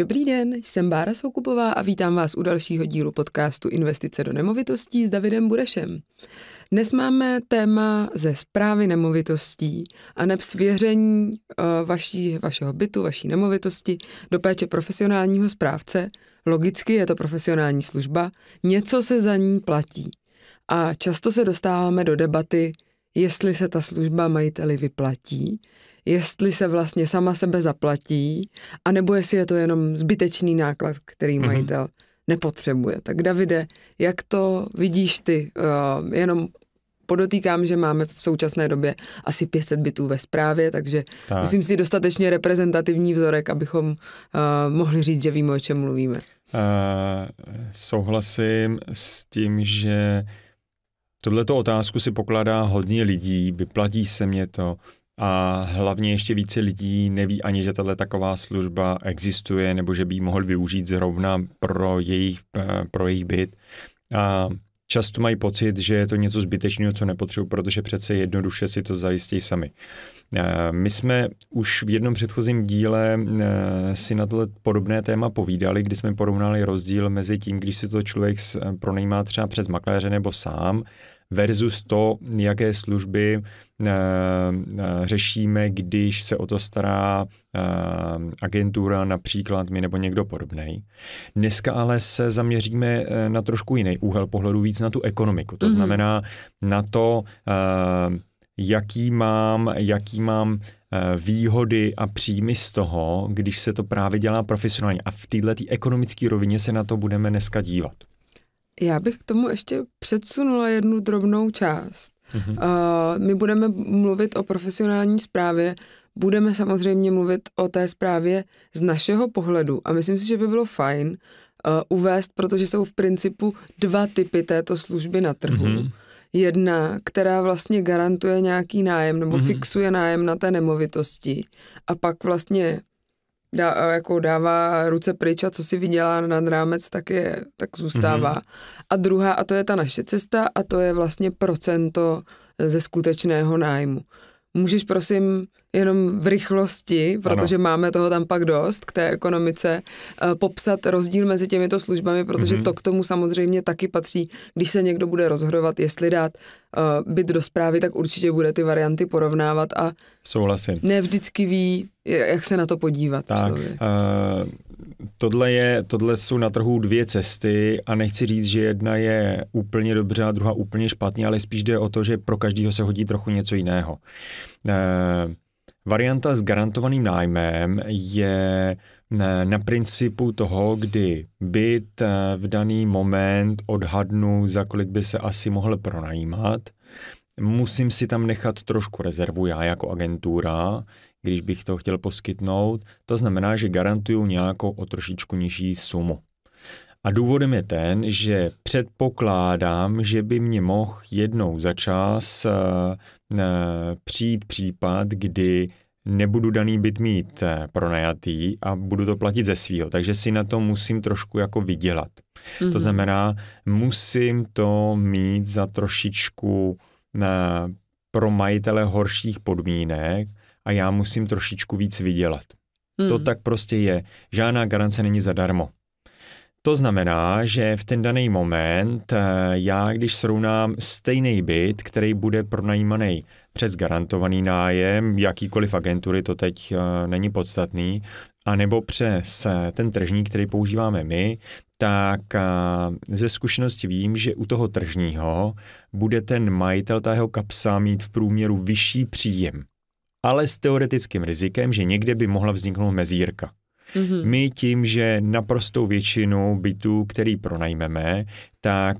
Dobrý den, jsem Bára Soukupová a vítám vás u dalšího dílu podcastu Investice do nemovitostí s Davidem Burešem. Dnes máme téma ze zprávy nemovitostí a neb svěření eh, vaší, vašeho bytu, vaší nemovitosti do péče profesionálního správce. Logicky je to profesionální služba, něco se za ní platí. A často se dostáváme do debaty, jestli se ta služba majiteli vyplatí, jestli se vlastně sama sebe zaplatí, anebo jestli je to jenom zbytečný náklad, který mm-hmm. majitel nepotřebuje. Tak Davide, jak to vidíš ty? Uh, jenom podotýkám, že máme v současné době asi 500 bytů ve správě, takže tak. myslím si dostatečně reprezentativní vzorek, abychom uh, mohli říct, že víme, o čem mluvíme. Uh, souhlasím s tím, že Tuhle otázku si pokládá hodně lidí, vyplatí se mě to, a hlavně ještě více lidí neví ani, že tato taková služba existuje, nebo že by ji mohl využít zrovna pro jejich, eh, pro jejich byt. A často mají pocit, že je to něco zbytečného, co nepotřebují, protože přece jednoduše si to zajistí sami. Eh, my jsme už v jednom předchozím díle eh, si na tohle podobné téma povídali, kdy jsme porovnali rozdíl mezi tím, když si to člověk pronajímá třeba přes makléře nebo sám, versus to, jaké služby eh, eh, řešíme, když se o to stará eh, agentura například my nebo někdo podobný. Dneska ale se zaměříme na trošku jiný úhel pohledu, víc na tu ekonomiku. To mm-hmm. znamená na to, jaký mám, jaký mám výhody a příjmy z toho, když se to právě dělá profesionálně. A v této ekonomické rovině se na to budeme dneska dívat. Já bych k tomu ještě předsunula jednu drobnou část. Mm-hmm. Uh, my budeme mluvit o profesionální správě, budeme samozřejmě mluvit o té zprávě z našeho pohledu a myslím si, že by bylo fajn uh, uvést, protože jsou v principu dva typy této služby na trhu. Mm-hmm. Jedna, která vlastně garantuje nějaký nájem nebo mm-hmm. fixuje nájem na té nemovitosti a pak vlastně dá, jako dává ruce pryč a co si vydělá nad rámec, tak, je, tak zůstává. Mm-hmm. A druhá, a to je ta naše cesta, a to je vlastně procento ze skutečného nájmu. Můžeš prosím jenom v rychlosti, protože ano. máme toho tam pak dost, k té ekonomice, eh, popsat rozdíl mezi těmito službami, protože mm-hmm. to k tomu samozřejmě taky patří. Když se někdo bude rozhodovat, jestli dát eh, byt do zprávy, tak určitě bude ty varianty porovnávat a Souhlasím. ne vždycky ví, jak se na to podívat. Tak, uh, tohle, je, tohle jsou na trhu dvě cesty a nechci říct, že jedna je úplně dobře a druhá úplně špatně, ale spíš jde o to, že pro každého se hodí trochu něco jiného. Uh, Varianta s garantovaným nájmem je na principu toho, kdy byt eh, v daný moment odhadnu, za kolik by se asi mohl pronajímat. Musím si tam nechat trošku rezervu já jako agentura, když bych to chtěl poskytnout. To znamená, že garantuju nějakou o trošičku nižší sumu. A důvodem je ten, že předpokládám, že by mě mohl jednou za čas eh, Eh, přijít případ, kdy nebudu daný byt mít eh, pronajatý a budu to platit ze svýho, takže si na to musím trošku jako vydělat. Mm-hmm. To mhm. znamená, musím to mít za trošičku na, eh, pro majitele horších podmínek a já musím trošičku víc vydělat. Mm. To hmm. tak prostě je. Žádná garance není zadarmo. To znamená, že v ten daný moment eh, já, když srovnám stejný byt, který bude pronajímaný přes garantovaný nájem, jakýkoliv agentury, to teď eh, není podstatný, anebo přes eh, ten tržní, který používáme my, tak ze zkušenosti vím, že u toho tržního bude ten majitel, tého kapsa mít v průměru vyšší příjem, ale s teoretickým rizikem, že někde by mohla vzniknout mezírka. Mm-hmm. My tím, že naprostou většinu bytů, který pronajmeme, tak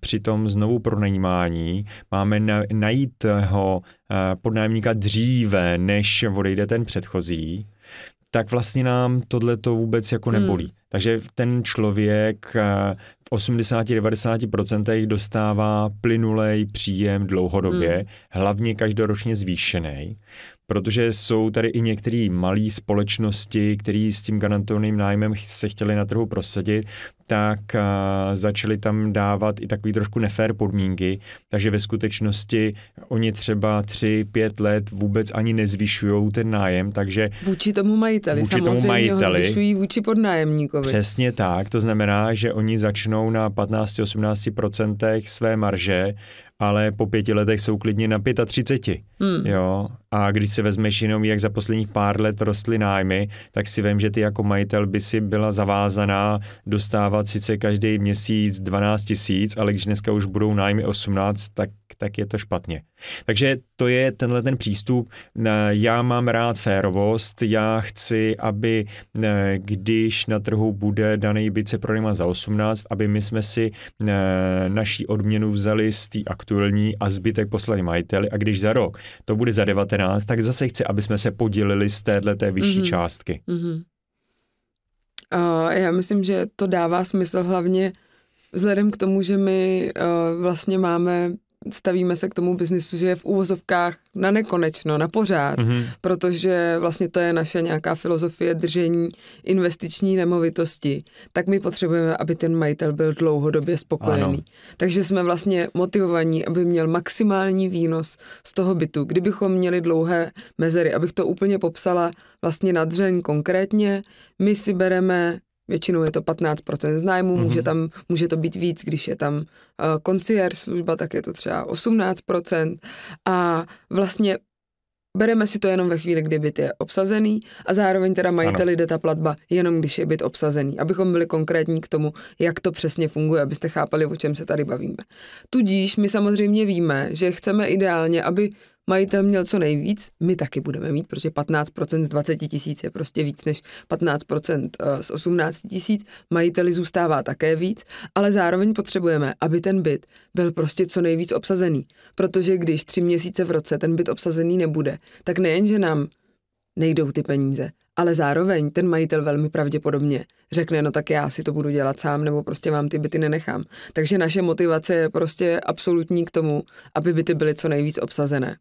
při tom znovu pronajímání máme na, najít ho podnájemníka dříve, než odejde ten předchozí, tak vlastně nám tohle to vůbec jako hmm. nebolí. Mm. Takže ten člověk v 80-90% dostává plynulej příjem dlouhodobě, mm. hlavně každoročně zvýšený protože jsou tady i některé malé společnosti, které s tím garantovným nájmem se chtěli na trhu prosadit, tak začali tam dávat i takový trošku nefér podmínky, takže ve skutečnosti oni třeba 3-5 let vůbec ani nezvyšují ten nájem, takže... Vůči tomu majiteli, vůči samozřejmě tomu majiteli, ho zvyšují vůči podnájemníkovi. Přesně tak, to znamená, že oni začnou na 15-18% své marže ale po pěti letech jsou klidně na 35. Hmm. Jo, a když si vezmeš jenom, jak za posledních pár let rostly nájmy, tak si vím, že ty jako majitel by si byla zavázaná dostávat sice každý měsíc 12 tisíc, ale když dneska už budou nájmy 18, tak, tak je to špatně. Takže to je tenhle ten přístup. Já mám rád férovost, já chci, aby když na trhu bude daný byt se pronajímat za 18, aby my jsme si naší odměnu vzali z té aktuální a zbytek poslali majiteli a když za rok to bude za 19, 13, tak zase chci, aby jsme se podělili z téhle té vyšší mm-hmm. částky. Mm-hmm. Uh, já myslím, že to dává smysl hlavně vzhledem k tomu, že my uh, vlastně máme stavíme se k tomu biznisu, že je v úvozovkách na nekonečno, na pořád, mm-hmm. protože vlastně to je naše nějaká filozofie držení investiční nemovitosti, tak my potřebujeme, aby ten majitel byl dlouhodobě spokojený. Ano. Takže jsme vlastně motivovaní, aby měl maximální výnos z toho bytu. Kdybychom měli dlouhé mezery, abych to úplně popsala vlastně nadřeň konkrétně, my si bereme Většinou je to 15% z nájmu, mm-hmm. může, mhm. tam, může to být víc, když je tam uh, konciér služba, tak je to třeba 18%. A vlastně bereme si to jenom ve chvíli, kdy byt je obsazený a zároveň teda majiteli jde ta platba jenom, když je byt obsazený, abychom byli konkrétní k tomu, jak to přesně funguje, abyste chápali, o čem se tady bavíme. Tudíž my samozřejmě víme, že chceme ideálně, aby majitel měl co nejvíc, my taky budeme mít, protože 15% z 20 tisíc je prostě víc než 15% eh, z 18 tisíc, majiteli zůstává také víc, ale zároveň potřebujeme, aby ten byt byl prostě co nejvíc obsazený, protože když tři měsíce v roce ten byt obsazený nebude, tak nejenže nám nejdou ty peníze, ale zároveň ten majitel velmi pravděpodobně řekne, no tak já si to budu dělat sám, nebo prostě vám ty byty nenechám. Takže naše motivace je prostě absolutní k tomu, aby byty byly co nejvíc obsazené.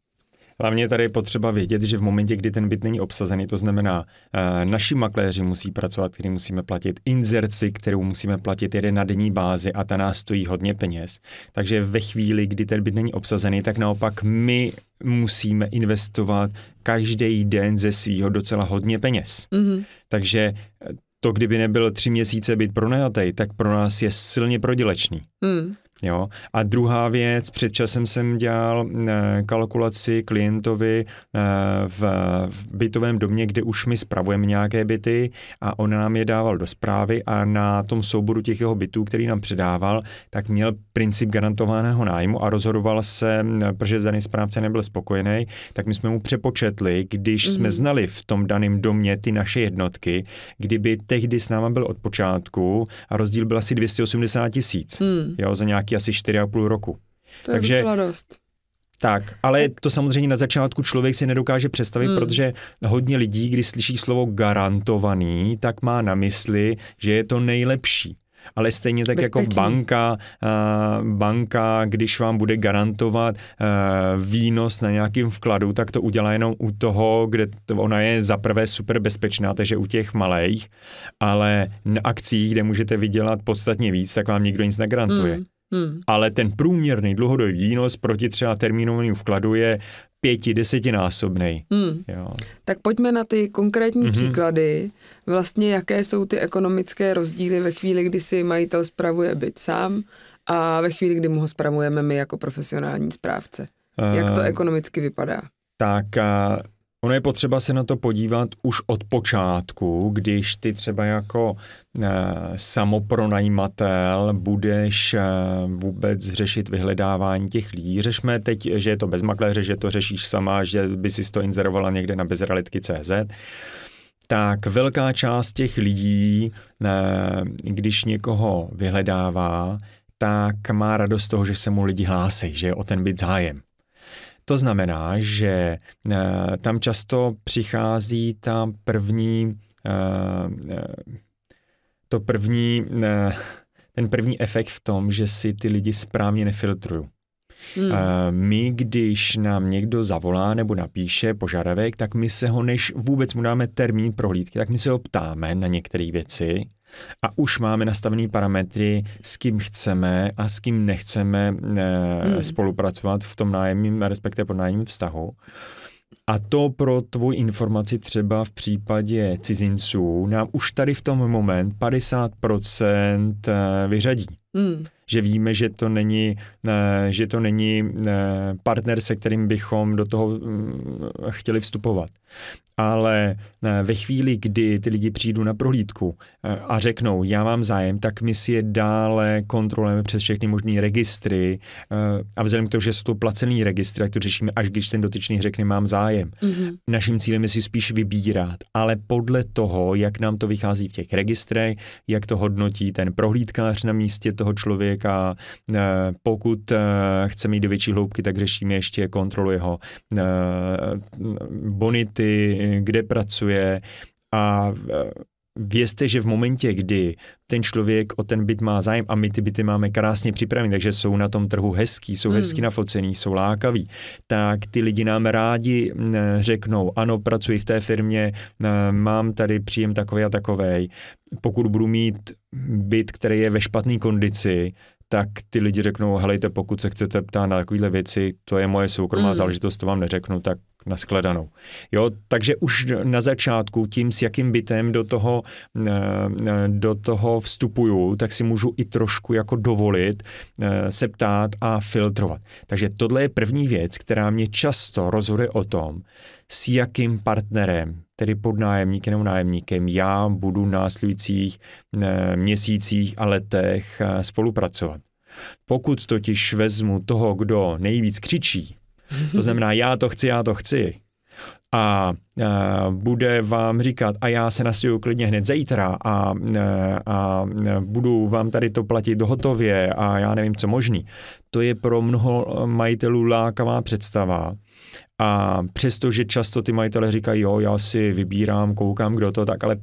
Hlavně tady je potřeba vědět, že v momentě, kdy ten byt není obsazený, to znamená, eh, naši makléři musí pracovat, který musíme platit inzerci, kterou musíme platit jeden na denní bázi a ta nás stojí hodně peněz. Takže ve chvíli, kdy ten byt není obsazený, tak naopak my musíme investovat každý den ze svýho docela hodně peněz. Mm-hmm. Takže eh, to, kdyby nebyl tři měsíce být pronajatý, tak pro nás je silně prodělečný. Mm. Jo? A druhá věc, před časem jsem dělal eh, kalkulaci klientovi eh, v, bytovém domě, kde už my spravujeme nějaké byty a on nám je dával do zprávy a na tom souboru těch jeho bytů, který nám předával, tak měl princip garantovaného nájmu a rozhodoval se, eh, protože daný správce nebyl spokojený, tak my jsme mu přepočetli, když mm-hmm. jsme mhm. znali v tom daném domě ty naše jednotky, kdyby tehdy s náma byl od počátku a rozdíl byl asi 280 tisíc mm. jo, za nějaký taky asi 4,5 roku. To Takže, je dost. Tak, ale tak. to samozřejmě na začátku člověk si nedokáže představit, hmm. protože hodně lidí, když slyší slovo garantovaný, tak má na mysli, že je to nejlepší. Ale stejně tak jako Bezpečný. jako banka, eh, banka, když vám bude garantovat eh, výnos na nějakým vkladu, tak to udělá jenom u toho, kde ona je za prvé super bezpečná, takže u těch malých, ale na akcích, kde můžete vydělat podstatně víc, tak vám nikdo nic negarantuje. Hmm. Hmm. Ale ten průměrný dlouhodobý výnos proti třeba termínovému vkladu je pěti, desetinásobný. Hmm. Jo. Tak pojďme na ty konkrétní mm-hmm. příklady. Vlastně jaké jsou ty ekonomické rozdíly ve chvíli, kdy si majitel spravuje byt sám a ve chvíli, kdy mu ho spravujeme my jako profesionální správce. Jak to ehm. ekonomicky vypadá? Tak Ono je potřeba se na to podívat už od počátku, když ty třeba jako e, samopronajímatel budeš e, vůbec řešit vyhledávání těch lidí. Řešme teď, že je to bez makléře, že to řešíš sama, že by si to inzerovala někde na bezrealitky.cz tak velká část těch lidí, eh, když někoho vyhledává, tak má radost toho, že se mu lidi hlásí, že je o ten byt zájem. To znamená, že eh, tam často přichází ta první, eh, eh, to první, ten první efekt v tom, že si ty lidi správně nefiltrují. Hmm. My, když nám někdo zavolá nebo napíše požadavek, tak my se ho, než vůbec mu dáme termín prohlídky, tak my se ho ptáme na některé věci a už máme nastavené parametry, s kým chceme a s kým nechceme e, mm. spolupracovat v tom nájemním, respektive nájemním vztahu. A to pro tvou informaci třeba v případě cizinců nám už tady v tom moment 50% eh, vyřadí. Mm. Že víme, že to není, eh, že to není partner, se kterým bychom do toho mm, chtěli vstupovat ale eh, ve chvíli, kdy ty lidi přijdou na prohlídku eh, a řeknou, já mám zájem, tak my si je dále kontrolujeme přes všechny možné registry eh, a vzhledem k tomu, že jsou to placený registry, tak to řešíme, až když ten dotyčný řekne, mám zájem. Mm-hmm. Naším cílem je si spíš vybírat, ale podle toho, jak nám to vychází v těch registrech, jak to hodnotí ten prohlídkář na místě toho člověka, pokud chceme jít do větší hloubky, tak řešíme ještě kontrolu jeho bonity, kde pracuje a e, vězte, že v momentě, kdy ten člověk o ten byt má zájem a my ty byty máme krásně připravené, takže jsou na tom trhu hezký, jsou hmm. hezky nafocený, jsou lákaví, tak ty lidi nám rádi řeknou, ano, pracuji v té firmě, mám tady příjem takový a takový. Pokud budu mít byt, který je ve špatné kondici, tak ty lidi řeknou, helejte, pokud se chcete ptát na takovéhle věci, to je moje soukromá mm. záležitost, to vám neřeknu, tak nashledanou. Jo, takže už na začátku tím, s jakým bytem do toho, eh, eh, do toho vstupuju, tak si můžu i trošku jako dovolit eh, se ptát a filtrovat. Takže tohle je první věc, která mě často rozhoduje o tom, s jakým partnerem, tedy pod nájemníkem nebo nájemníkem, já budu v následujících měsících a letech spolupracovat. Pokud totiž vezmu toho, kdo nejvíc křičí, to znamená, já to chci, já to chci. A a bude vám říkat, a já se nastěju klidně hned zítra a, a, a budu vám tady to platit dohotově a já nevím, co možný. To je pro mnoho majitelů lákavá představa a přestože často ty majitele říkají, jo, já si vybírám, koukám, kdo to, tak ale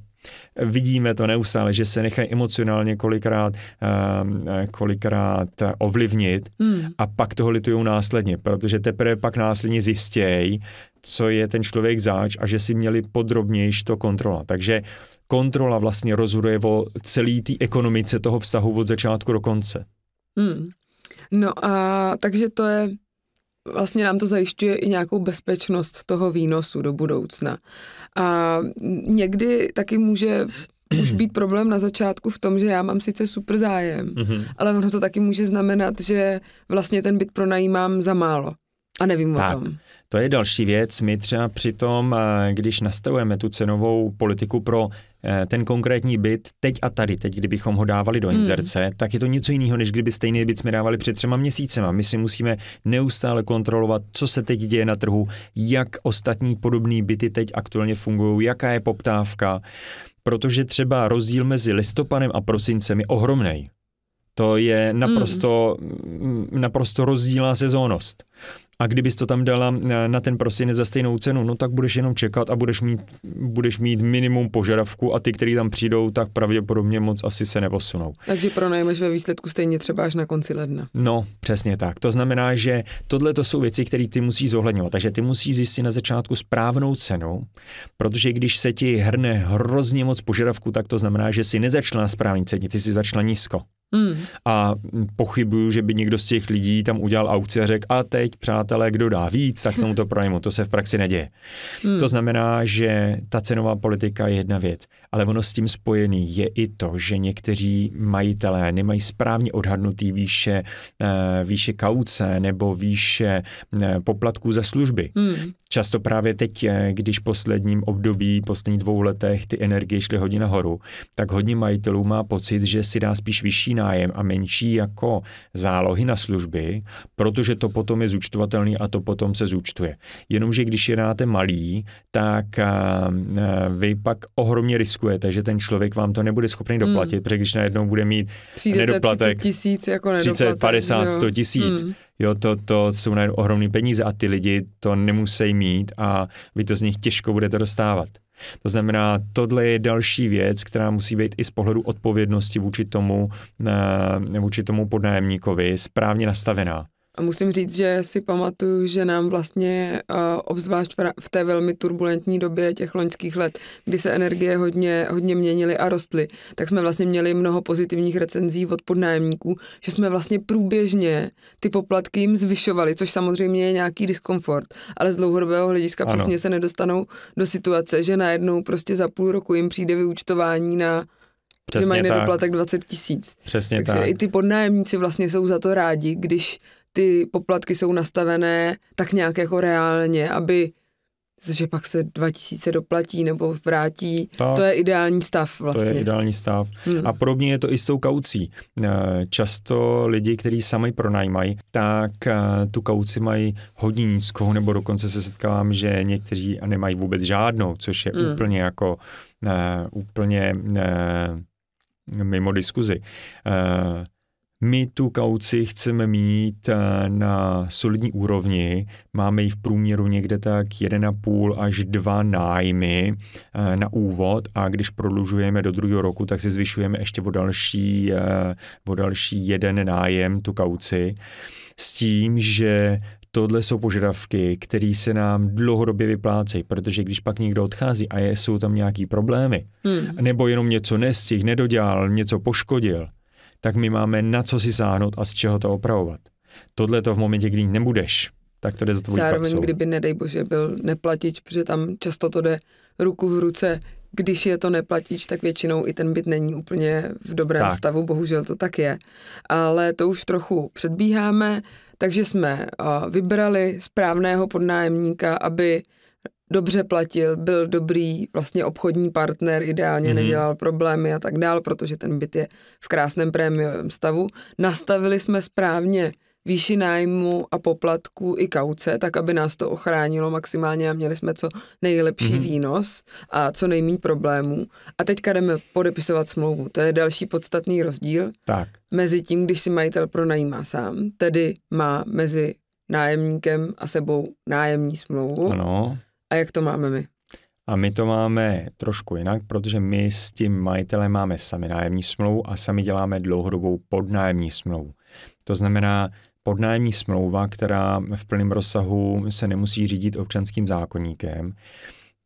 vidíme to neustále, že se nechají emocionálně kolikrát, ehm, kolikrát ovlivnit hmm. a pak toho litují následně, protože teprve pak následně zjistějí, co je ten člověk záč a že si měli podrobnější to kontrola. Takže kontrola vlastně rozhoduje o celé té ekonomice toho vztahu od začátku do konce. Hmm. No a takže to je vlastně nám to zajišťuje i nějakou bezpečnost toho výnosu do budoucna. A někdy taky může už být problém na začátku v tom, že já mám sice super zájem, mm-hmm. ale ono to taky může znamenat, že vlastně ten byt pronajímám za málo a nevím tak, o tom. To je další věc. My třeba při tom, eh, když nastavujeme tu cenovou politiku pro Eh, ten konkrétní byt teď a tady, teď kdybychom ho dávali do hmm. inzerce, hmm. tak je to něco jiného, než kdyby stejný byt jsme dávali před třema měsícema. My si musíme neustále kontrolovat, co se teď děje na trhu, jak ostatní podobné byty teď aktuálně fungují, jaká je poptávka, protože třeba rozdíl mezi listopadem a prosincem je ohromný. To je hmm. naprosto, hmm. naprosto rozdílná sezónnost. A kdybys to tam dala eh, na ten prosinec za stejnou cenu, no tak budeš jenom čekat a budeš mít, budeš mít minimum požadavku a ty, kteří tam přijdou, tak pravděpodobně moc asi se neposunou. Takže pronajmeš ve výsledku stejně třeba až na konci ledna. No, přesně tak. To znamená, že tohle to jsou věci, které ty musí zohledňovat. Takže ty musí zjistit na začátku správnou cenu, protože když se ti hrne hrozně moc požadavku, tak to znamená, že si nezačala na správný ceně, ty si začala nízko. Mm. A pochybuju, že by někdo z těch lidí tam udělal aukci a řekl, a teď, přátelé, kdo dá víc, tak tomuto projmu. To se v praxi neděje. Mm. To znamená, že ta cenová politika je jedna věc, ale ono s tím spojený je i to, že někteří majitelé nemají správně odhadnutý výše, eh, výše kauce nebo výše eh, poplatků za služby. Mm. Často právě teď, eh, když posledním období, posledních dvou letech ty energie šly hodně nahoru, tak hodně majitelů má pocit, že si dá spíš vyšší nájem a menší jako zálohy na služby, protože to potom je zúčtovatelný a to potom se zúčtuje. Jenomže když je dáte malý, tak vy pak ohromně riskujete, že ten člověk vám to nebude schopný hmm. doplatit, hmm. protože když najednou bude mít Přijdete nedoplatek 30 tisíc jako nedoplatek, 30, 50, 100 tisíc, hmm. jo, to, to jsou najednou ohromné peníze a ty lidi to nemusí mít a vy to z nich těžko budete dostávat. To znamená, tohle je další věc, která musí být i z pohledu odpovědnosti vůči tomu, eh, vůči tomu podnájemníkovi správně nastavená. A musím říct, že si pamatuju, že nám vlastně obzvlášť v té velmi turbulentní době těch loňských let, kdy se energie hodně, hodně měnily a rostly, tak jsme vlastně měli mnoho pozitivních recenzí od podnájemníků, že jsme vlastně průběžně ty poplatky jim zvyšovali, což samozřejmě je nějaký diskomfort, ale z dlouhodobého hlediska ano. přesně se nedostanou do situace, že najednou prostě za půl roku jim přijde vyúčtování na Přesně že mají nedoplatek 20 tisíc. Přesně Takže tak. i ty podnájemníci vlastně jsou za to rádi, když ty poplatky jsou nastavené tak nějak jako reálně, aby že pak se 2000 doplatí nebo vrátí. Tak, to je ideální stav vlastně. To je ideální stav. Hmm. A podobně je to i s tou kaucí. Eh, často lidi, kteří sami pronajmají, tak eh, tu kauci mají hodně nízkou, nebo dokonce se setkávám, že někteří nemají vůbec žádnou, což je hmm. úplně jako eh, úplně mimo diskuzi. My tu kauci chceme mít eh, na solidní úrovni, máme ji v průměru někde tak 1,5 až 2 nájmy eh, na úvod a když prodlužujeme do druhého roku, tak si zvyšujeme ještě o další, eh, o další jeden nájem tu kauci s tím, že tohle jsou požadavky, které se nám dlouhodobě vyplácejí, protože když pak někdo odchází a jsou tam nějaký problémy, hmm. nebo jenom něco nestih, nedodělal, něco poškodil, tak my máme na co si sáhnout a z čeho to opravovat. Tohle to v momentě, kdy nebudeš, tak to jde za tvojí Zároveň, kapsou. kdyby, nedej bože, byl neplatič, protože tam často to jde ruku v ruce, když je to neplatíč, tak většinou i ten byt není úplně v dobrém tak. stavu, bohužel to tak je. Ale to už trochu předbíháme, takže jsme eh, vybrali správného podnájemníka, aby dobře platil, byl dobrý vlastně obchodní partner, ideálně mm-hmm. nedělal problémy a tak dál, protože ten byt je v krásném prémiovém stavu. Nastavili jsme správně výši nájmu a poplatku i kauce, tak aby nás to ochránilo maximálně a měli jsme co nejlepší mm-hmm. výnos a co nejméně problémů. A teďka jdeme podepisovat smlouvu. To je další podstatný rozdíl tak. mezi tím, když si majitel pronajímá sám, tedy má mezi nájemníkem a sebou nájemní smlouvu. Ano. A jak to máme my? A my to máme trošku jinak, protože my s tím majitelem máme sami nájemní smlouvu a sami děláme dlouhodobou podnájemní smlouvu. To znamená, podnájemní smlouva, která v plném rozsahu se nemusí řídit občanským zákonníkem,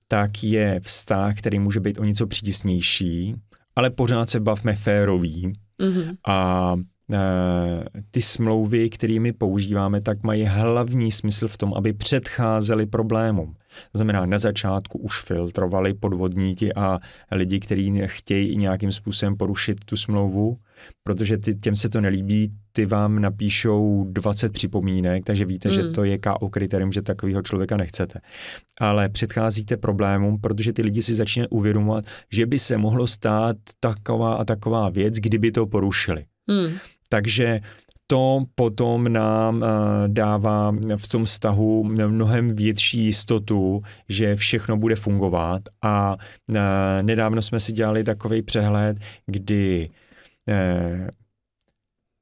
tak je vztah, který může být o něco přísnější, ale pořád se bavme férový mm-hmm. a Eh, ty smlouvy, kterými používáme, tak mají hlavní smysl v tom, aby předcházely problémům. To znamená, na začátku už filtrovali podvodníky a lidi, kteří chtějí nějakým způsobem porušit tu smlouvu, protože ty, těm se to nelíbí, ty vám napíšou 20 připomínek, takže víte, mm. že hmm. to je KO kritérium, že takového člověka nechcete. Ale předcházíte problémům, protože ty lidi si začínají uvědomovat, že by se mohlo stát taková a taková věc, kdyby to porušili. Hmm. Takže to potom nám eh, dává v tom vztahu mnohem větší jistotu, že všechno bude fungovat. A eh, nedávno jsme si dělali takový přehled, kdy eh,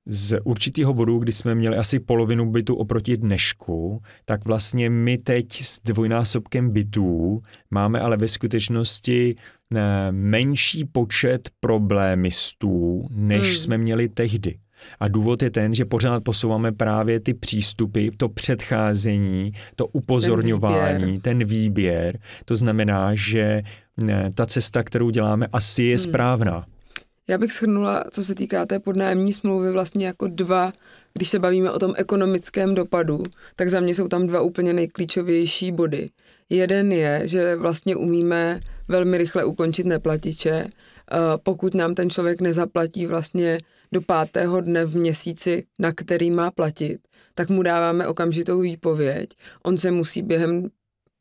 z určitého bodu, kdy jsme měli asi polovinu bytu oproti dnešku, tak vlastně my teď s dvojnásobkem bytů máme ale ve skutečnosti menší počet problémistů, než hmm. jsme měli tehdy. A důvod je ten, že pořád posouváme právě ty přístupy, to předcházení, to upozorňování, ten výběr. Ten výběr. To znamená, že ne, eh, ta cesta, kterou děláme, asi je hmm. správná. Já bych shrnula, co se týká té podnájemní smlouvy, vlastně jako dva, když se bavíme o tom ekonomickém dopadu, tak za mě jsou tam dva úplně nejklíčovější body. Jeden je, že vlastně umíme velmi rychle ukončit neplatiče, eh, pokud nám ten člověk nezaplatí vlastně do pátého dne v měsíci, na který má platit, tak mu dáváme okamžitou výpověď. On se musí během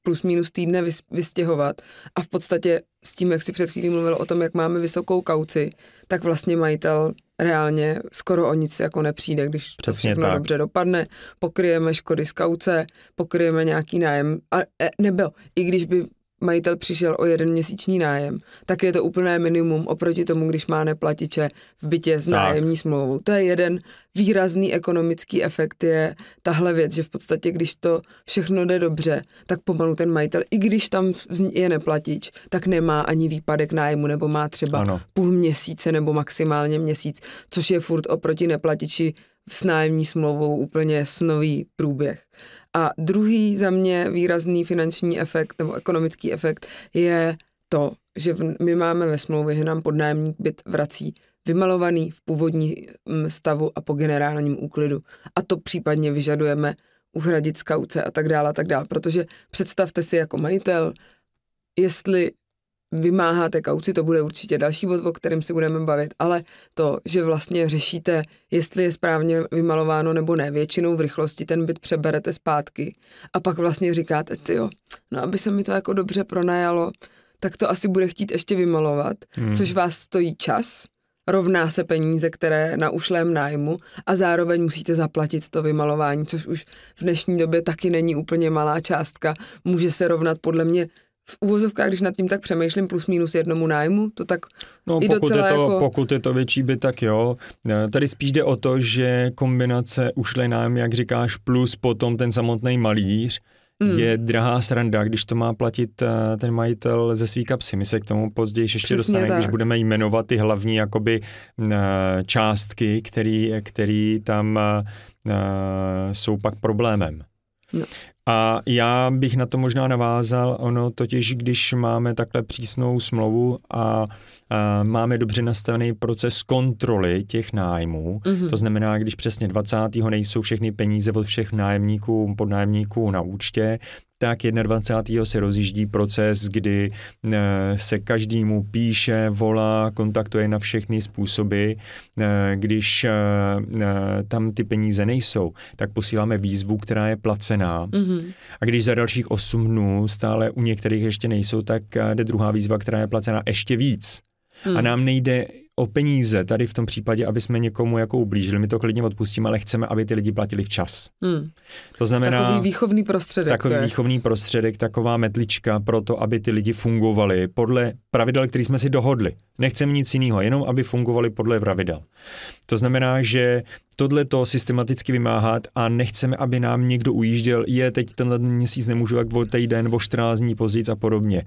plus minus týdne vystěhovat a v podstatě s tím, jak si před chvílí mluvil o tom, jak máme vysokou kauci, tak vlastně majitel reálně skoro o nic jako nepřijde, když Přesně to všechno tak. dobře dopadne, pokryjeme škody z kauce, pokryjeme nějaký nájem, ale nebo i když by majitel přišel o jeden měsíční nájem, tak je to úplné minimum oproti tomu, když má neplatiče v bytě s tak. nájemní smlouvou. To je jeden výrazný ekonomický efekt, je tahle věc, že v podstatě, když to všechno jde dobře, tak pomalu ten majitel, i když tam je neplatič, tak nemá ani výpadek nájmu, nebo má třeba ano. půl měsíce nebo maximálně měsíc, což je furt oproti neplatiči s nájemní smlouvou úplně snový průběh. A druhý za mě výrazný finanční efekt nebo ekonomický efekt je to, že my máme ve smlouvě, že nám podnájemník byt vrací vymalovaný v původním stavu a po generálním úklidu. A to případně vyžadujeme uhradit z kauce a tak dále a tak dále. Protože představte si jako majitel, jestli vymáháte kauci, to bude určitě další bod, o kterém si budeme bavit, ale to, že vlastně řešíte, jestli je správně vymalováno nebo ne, většinou v rychlosti ten byt přeberete zpátky a pak vlastně říkáte, ty jo, no aby se mi to jako dobře pronajalo, tak to asi bude chtít ještě vymalovat, hmm. což vás stojí čas, rovná se peníze, které na ušlém nájmu a zároveň musíte zaplatit to vymalování, což už v dnešní době taky není úplně malá částka, může se rovnat podle mě v úvozovkách, když nad tím tak přemýšlím, plus minus jednomu nájmu, to tak no, i pokud je to, jako... Pokud je to větší byt, tak jo. E, tady spíš jde o to, že kombinace ušlej nájem, jak říkáš, plus potom ten samotný malíř, Mm. je drahá sranda, když to má platit e, ten majitel ze svý kapsy. My se k tomu později ještě Přesně dostaneme, tak. když budeme jmenovat ty hlavní jakoby e, částky, které, který tam jsou pak problémem. No. A já bych na to možná navázal, ono totiž, když máme takhle přísnou smlouvu a, a máme dobře nastavený proces kontroly těch nájmů, mm-hmm. to znamená, když přesně 20. nejsou všechny peníze od všech nájemníků, podnájemníků na účtě, tak 21. se rozjíždí proces, kdy eh, se každému píše, volá, kontaktuje na všechny způsoby. Eh, když eh, tam ty peníze nejsou, tak posíláme výzvu, která je placená. Mm-hmm. A když za dalších 8 dnů stále u některých ještě nejsou, tak jde druhá výzva, která je placená ještě víc. Hmm. A nám nejde o peníze tady v tom případě, aby jsme někomu jako ublížili. My to klidně odpustíme, ale chceme, aby ty lidi platili včas. Hmm. To znamená... Takový výchovný prostředek. Takový to je. výchovný prostředek, taková metlička pro to, aby ty lidi fungovali podle pravidel, které jsme si dohodli. Nechceme nic jiného, jenom aby fungovali podle pravidel. To znamená, že tohle to systematicky vymáhat a nechceme, aby nám někdo ujížděl, je teď tenhle měsíc nemůžu, jak o týden, o 14 dní později a podobně.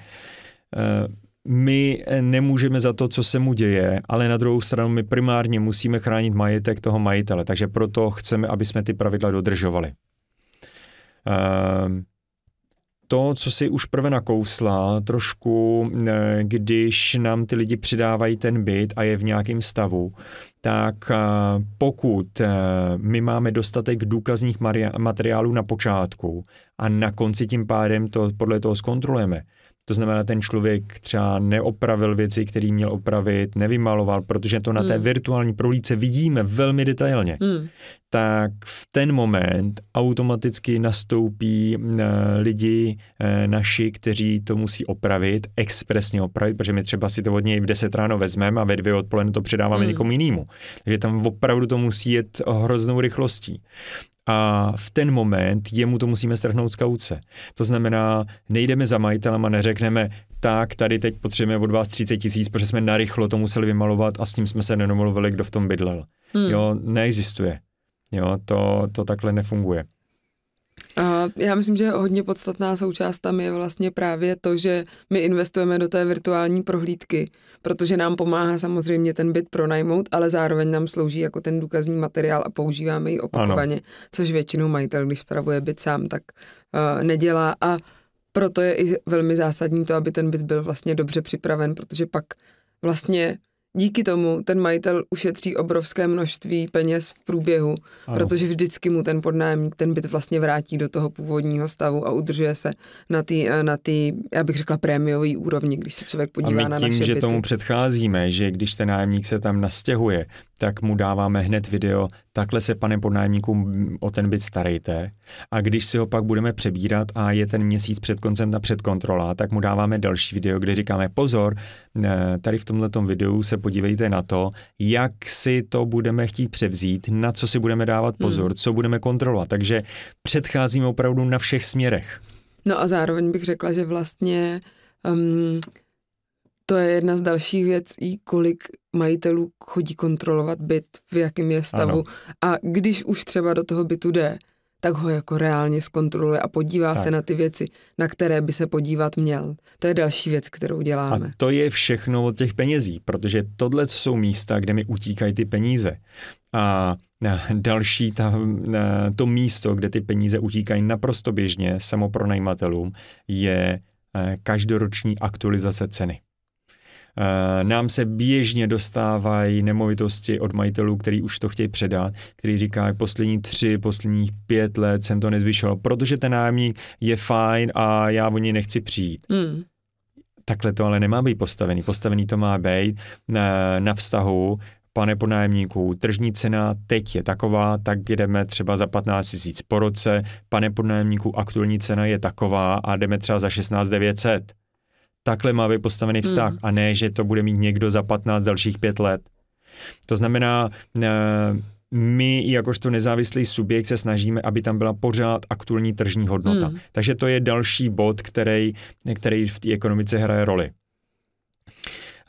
Uh, my eh, nemůžeme za to, co se mu děje, ale na druhou stranu my primárně musíme chránit majetek toho majitele, takže proto chceme, aby jsme ty pravidla dodržovali. Ehm, to, co si už prve nakousla, trošku, eh, když nám ty lidi přidávají ten byt a je v nějakém stavu, tak eh, pokud my máme dostatek důkazních materiálů na počátku a na konci tím pádem to podle toho zkontrolujeme, to znamená, ten člověk třeba neopravil věci, které měl opravit, nevymaloval, protože to na té hmm. virtuální prolíce vidíme velmi detailně. Mm tak v ten moment automaticky nastoupí eh, lidi eh, naši, kteří to musí opravit, expresně opravit, protože my třeba si to od něj v 10 ráno vezmeme a ve dvě odpoledne to předáváme mm. někomu jinému. Takže tam opravdu to musí jet hroznou rychlostí. A v ten moment jemu to musíme strhnout z kauce. To znamená, nejdeme za majitelem a neřekneme, tak tady teď potřebujeme od vás 30 tisíc, protože jsme narychlo to museli vymalovat a s tím jsme se nenomluvili, kdo v tom bydlel. Hmm. Jo, neexistuje. Jo, to, to takhle nefunguje. A já myslím, že hodně podstatná součást tam je vlastně právě to, že my investujeme do té virtuální prohlídky, protože nám pomáhá samozřejmě ten byt pronajmout, ale zároveň nám slouží jako ten důkazní materiál a používáme ji opakovaně, ano. což většinou majitel, když spravuje byt sám, tak uh, nedělá a proto je i velmi zásadní to, aby ten byt byl vlastně dobře připraven, protože pak vlastně Díky tomu ten majitel ušetří obrovské množství peněz v průběhu, ano. protože vždycky mu ten podnájemník ten byt vlastně vrátí do toho původního stavu a udržuje se na ty, eh, na já bych řekla, prémiový úrovni, když se člověk podívá a my na tím, naše že byty. tomu předcházíme, že když ten nájemník se tam nastěhuje, tak mu dáváme hned video, takhle se pane podnájemníku o ten byt starejte a když si ho pak budeme přebírat a je ten měsíc před koncem ta předkontrola, tak mu dáváme další video, kde říkáme pozor, eh, tady v tomto videu se podívejte na to, jak si to budeme chtít převzít, na co si budeme dávat hmm. pozor, hmm. co budeme kontrolovat. Takže předcházíme opravdu na všech směrech. No a zároveň bych řekla, že vlastně um, to je jedna z dalších věcí, kolik majitelů chodí kontrolovat byt, v jakém je stavu. Ano. A když už třeba do toho bytu jde, tak ho jako reálně zkontroluje a podívá tak. se na ty věci, na které by se podívat měl. To je další věc, kterou děláme. A to je všechno od těch penězí, protože tohle jsou místa, kde mi utíkají ty peníze. A další ta, to místo, kde ty peníze utíkají naprosto běžně samopronajímatelům, je každoroční aktualizace ceny. Eh, nám se běžně dostávají nemovitosti od majitelů, který už to chtějí předat, který říká, poslední tři, posledních pět let jsem to nezvyšoval, protože ten nájemník je fajn a já o něj nechci přijít. Mm. Takhle to ale nemá být postavený. Postavený to má být na, eh, na vztahu, pane podnájemníku, tržní cena teď je taková, tak jdeme třeba za 15 tisíc po roce, pane podnájemníku, aktuální cena je taková a jdeme třeba za 16 900 takhle má být postavený hmm. vztah mm. a ne, že to bude mít někdo za 15 dalších pět let. To znamená, eh, my jakožto nezávislý subjekt se snažíme, aby tam byla pořád aktuální tržní hodnota. Mm. Takže to je další bod, který, který v té ekonomice hraje roli.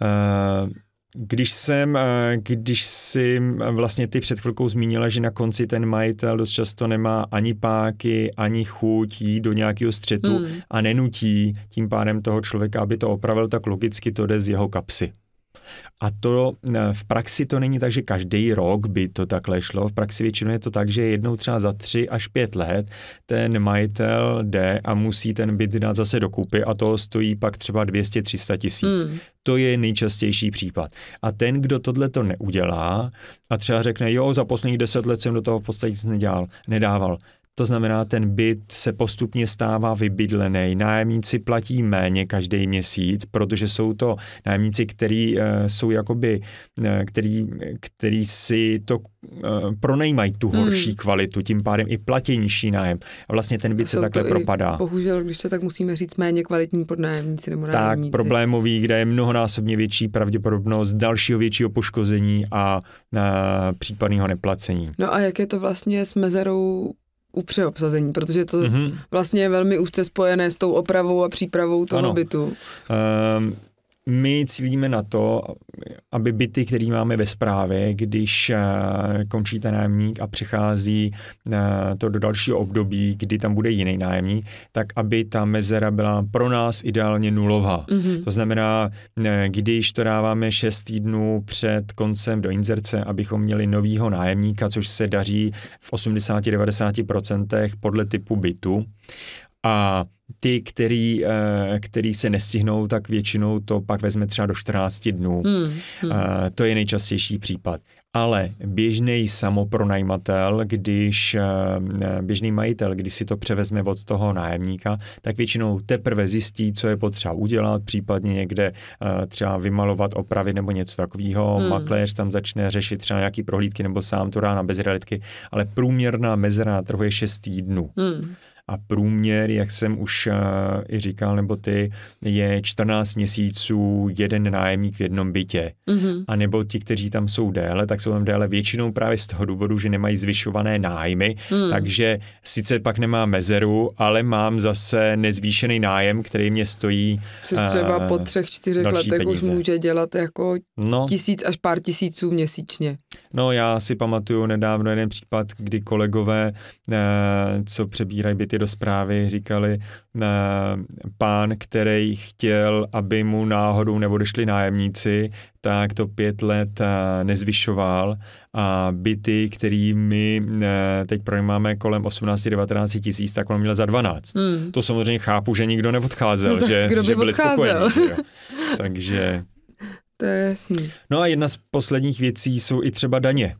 Uh, když jsem, eh, když si vlastně ty před chvilkou zmínila, že na konci ten majitel dost často nemá ani páky, ani chuť jít do nějakého střetu hmm. a nenutí tím pádem toho člověka, aby to opravil, tak logicky to jde z jeho kapsy. A to eh, v praxi to není tak, že každý rok by to takhle šlo. V praxi většinou je to tak, že jednou třeba za tři až pět let ten majitel jde a musí ten byt dát zase dokupy a to stojí pak třeba 200-300 tisíc. Hmm. To je nejčastější případ. A ten, kdo tohle to neudělá a třeba řekne, jo, za posledních deset let jsem do toho v podstatě nic nedělal, nedával, to znamená, ten byt se postupně stává vybydlený. Nájemníci platí méně každý měsíc, protože jsou to nájemníci, který eh, jsou jakoby, uh, který, který si to uh, pronajímají tu hmm. horší hmm. kvalitu, tím pádem i platěnější nájem. A vlastně ten byt jsou se takhle propadá. I, bohužel, když to tak musíme říct, méně kvalitní podnájemníci nebo nájemníci. Tak, problémový, kde je mnohonásobně větší pravděpodobnost dalšího většího poškození a a případného neplacení. No a jak je to vlastně s mezerou u přeobsazení, protože to mm-hmm. vlastně je velmi úzce spojené s tou opravou a přípravou toho ano. bytu. Um, my cílíme na to, aby byty, které máme ve správě, když eh, končí ten nájemník a přechází eh, to do dalšího období, kdy tam bude jiný nájemník, tak aby ta mezera byla pro nás ideálně nulová. Mm-hmm. To znamená, eh, když to dáváme 6 týdnů před koncem do inzerce, abychom měli novýho nájemníka, což se daří v 80-90% podle typu bytu, a ty, který, eh, který se nestihnou, tak většinou to pak vezme třeba do 14 dnů. Hmm, hmm. Eh, to je nejčastější případ. Ale běžný samopronajmatel, když eh, běžný majitel, když si to převezme od toho nájemníka, tak většinou teprve zjistí, co je potřeba udělat, případně někde třeba vymalovat opravy nebo něco takového. Hmm. Makléř tam začne řešit třeba nějaký prohlídky nebo sám to dá na bezrealitky, ale průměrná mezera na trhu je 6 týdnů. Hmm a průměr, jak jsem už uh, i říkal, nebo ty, je 14 měsíců jeden nájemník v jednom bytě. Mm-hmm. A nebo ti, kteří tam jsou déle, tak jsou tam déle většinou právě z toho důvodu, že nemají zvyšované nájmy, mm. takže sice pak nemá mezeru, ale mám zase nezvýšený nájem, který mě stojí. Což uh, po eh, třech, čtyřech letech peníze. už může dělat jako no. tisíc až pár tisíců měsíčně. No já si pamatuju nedávno jeden případ, kdy kolegové, eh, co přebírají byty do zprávy, říkali, eh, pán, který chtěl, aby mu náhodou neodešli nájemníci, tak to pět let eh, nezvyšoval a byty, který my teď projímáme kolem 18-19 tisíc, tak on měl za 12. Hmm. To samozřejmě chápu, že nikdo neodcházel, no tak, že, kdo by že byli odcházel? spokojení. Že? Takže to je jasný. No a jedna z posledních věcí jsou i třeba daně.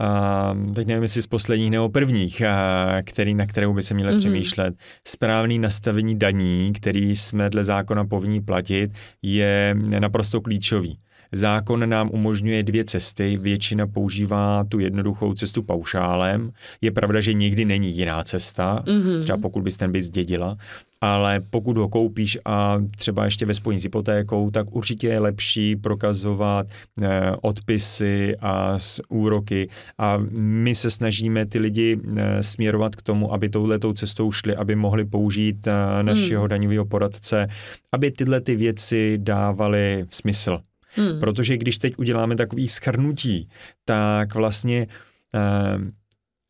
A teď nevím, jestli z posledních nebo prvních, a který, na kterou by se měli mm-hmm. přemýšlet. Správný nastavení daní, který jsme dle zákona povinní platit, je naprosto klíčový. Zákon nám umožňuje dvě cesty, většina používá tu jednoduchou cestu paušálem. Je pravda, že nikdy není jiná cesta, mm-hmm. třeba pokud bys ten byt zdědila, ale pokud ho koupíš a třeba ještě ve spojení s hypotékou, tak určitě je lepší prokazovat e, odpisy a z úroky. A my se snažíme ty lidi e, směrovat k tomu, aby touhletou cestou šli, aby mohli použít e, našeho mm. daňového poradce, aby tyhle ty věci dávaly smysl. Hmm. Protože když teď uděláme takový schrnutí, tak vlastně ehm,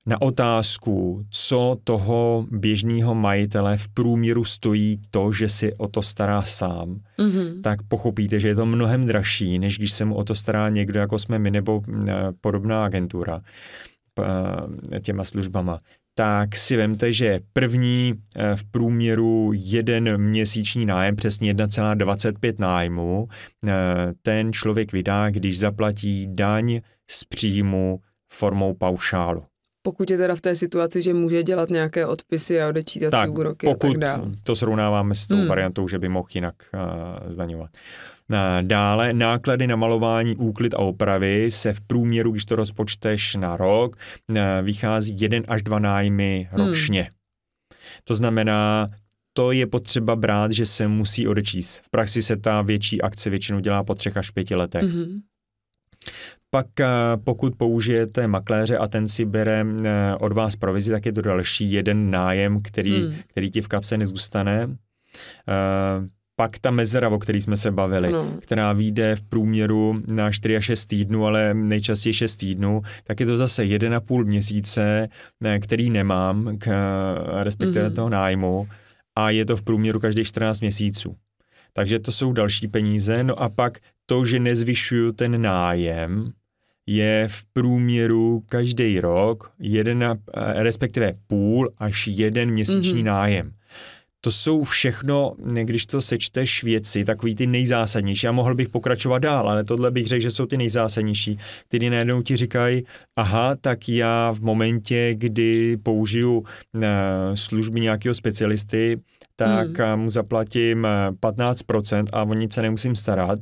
na otázku, co toho běžného majitele v průměru stojí to, že si o to stará sám, mm-hmm. tak pochopíte, že je to mnohem dražší, než když se mu o to stará někdo, jako jsme my, nebo podobná agentura těma službama tak si vemte, že první eh, v průměru jeden měsíční nájem, přesně 1,25 nájmu, eh, ten člověk vydá, když zaplatí daň z příjmu formou paušálu. Pokud je teda v té situaci, že může dělat nějaké odpisy a odečítat tak, si úroky pokud a tak dále. to srovnáváme s tou hmm. variantou, že by mohl jinak uh, zdaňovat. Uh, dále náklady na malování, úklid a opravy se v průměru, když to rozpočteš na rok, uh, vychází jeden až dva nájmy hmm. ročně. Hmm. To znamená, to je potřeba brát, že se musí odečíst. V praxi se ta větší akce většinou dělá po třech až pěti letech. hmm pak eh, pokud použijete makléře a ten si bere eh, od vás provizi, tak je to další jeden nájem, který, hmm. který ti v kapse nezůstane. Eh, pak ta mezera, o který jsme se bavili, no. která vyjde v průměru na 4 až 6 týdnů, ale nejčastěji 6 týdnů, tak je to zase 1,5 měsíce, který nemám, k, respektive mm-hmm. toho nájmu, a je to v průměru každých 14 měsíců. Takže to jsou další peníze. No a pak to, že nezvyšuju ten nájem, je v průměru každý rok jeden, respektive půl až jeden měsíční mm-hmm. nájem. To jsou všechno, když to sečteš věci, takový ty nejzásadnější. Já mohl bych pokračovat dál, ale tohle bych řekl, že jsou ty nejzásadnější, které najednou ti říkají, aha, tak já v momentě, kdy použiju eh, služby nějakého specialisty, tak hmm. Eh, mu zaplatím 15% eh, a o nic se nemusím starat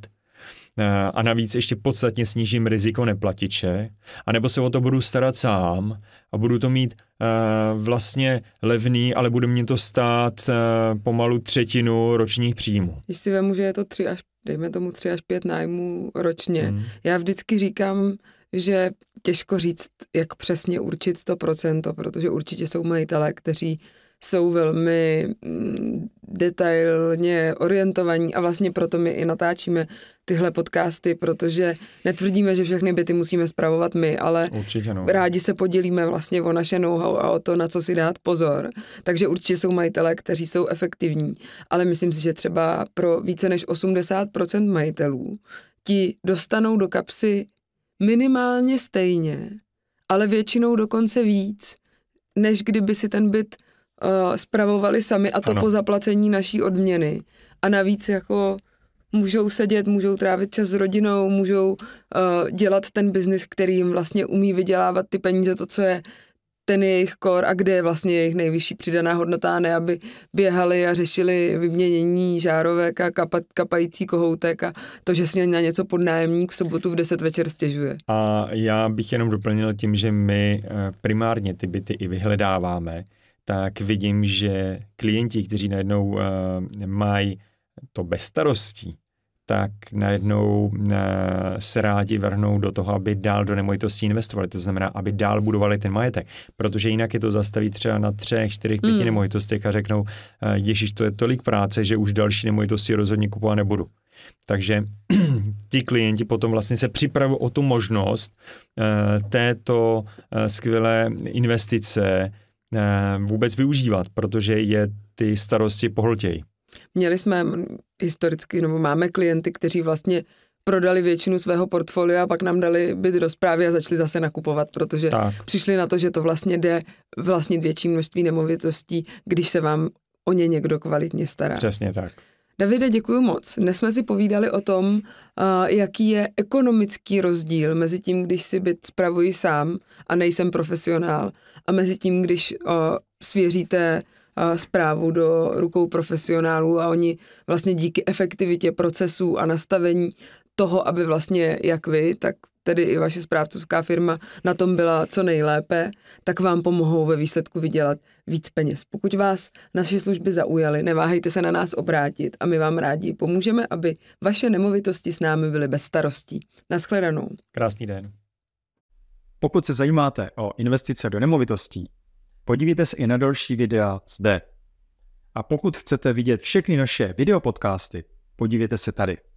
eh, a navíc ještě podstatně snížím riziko neplatiče, anebo se o to budu starat sám a budu to mít uh, vlastně levný, ale bude mě to stát uh, pomalu třetinu ročních příjmů. Když si vemu, že je to tři až, dejme tomu tři až pět nájmů ročně, hmm. já vždycky říkám, že těžko říct, jak přesně určit to procento, protože určitě jsou majitelé, kteří jsou velmi mm, detailně orientovaní a vlastně proto my i natáčíme tyhle podcasty, protože netvrdíme, že všechny byty musíme zpravovat my, ale určitě, no. rádi se podělíme vlastně o naše know-how a o to, na co si dát pozor. Takže určitě jsou majitele, kteří jsou efektivní, ale myslím si, že třeba pro více než 80% majitelů ti dostanou do kapsy minimálně stejně, ale většinou dokonce víc, než kdyby si ten byt uh, spravovali sami a to ano. po zaplacení naší odměny. A navíc jako můžou sedět, můžou trávit čas s rodinou, můžou uh, dělat ten biznis, který jim vlastně umí vydělávat ty peníze, to, co je ten jejich kor a kde je vlastně jejich nejvyšší přidaná hodnota, ne aby běhali a řešili vyměnění žárovek a kapat, kapající kohoutek a to, že si na něco podnájemník v sobotu v 10 večer stěžuje. A já bych jenom doplnil tím, že my eh, primárně ty byty i vyhledáváme, tak vidím, že klienti, kteří najednou uh, mají to starostí, tak najednou uh, se rádi vrhnou do toho, aby dál do nemovitostí investovali. To znamená, aby dál budovali ten majetek. Protože jinak je to zastaví třeba na třech, čtyřech, pěti mm. nemovitostech a řeknou, uh, eh, ježiš, to je tolik práce, že už další nemovitosti rozhodně kupovat nebudu. Takže ti klienti potom vlastně se připravují o tu možnost uh, této uh, skvělé investice, Eh, vůbec využívat, protože je ty starosti pohltějí. Měli jsme historicky, nebo máme klienty, kteří vlastně prodali většinu svého portfolia a pak nám dali byt do zprávy a začali zase nakupovat, protože tak. přišli na to, že to vlastně jde vlastnit větší množství nemovitostí, když se vám o ně někdo kvalitně stará. Přesně tak. Davide, děkuji moc. Dnes jsme si povídali o tom, eh, jaký je ekonomický rozdíl mezi tím, když si byt spravuji sám a nejsem profesionál, a mezi tím, když eh, svěříte zprávu eh, do rukou profesionálů a oni vlastně díky efektivitě procesů a nastavení toho, aby vlastně jak vy, tak tedy i vaše správcovská firma na tom byla co nejlépe, tak vám pomohou ve výsledku vydělat víc peněz. Pokud vás naše služby zaujaly, neváhejte se na nás obrátit a my vám rádi pomůžeme, aby vaše nemovitosti s námi byly bez starostí. Naschledanou. Krásný den. Pokud se zajímáte o investice do nemovitostí, podívejte se i na další videa zde. A pokud chcete vidět všechny naše videopodcasty, podívejte se tady.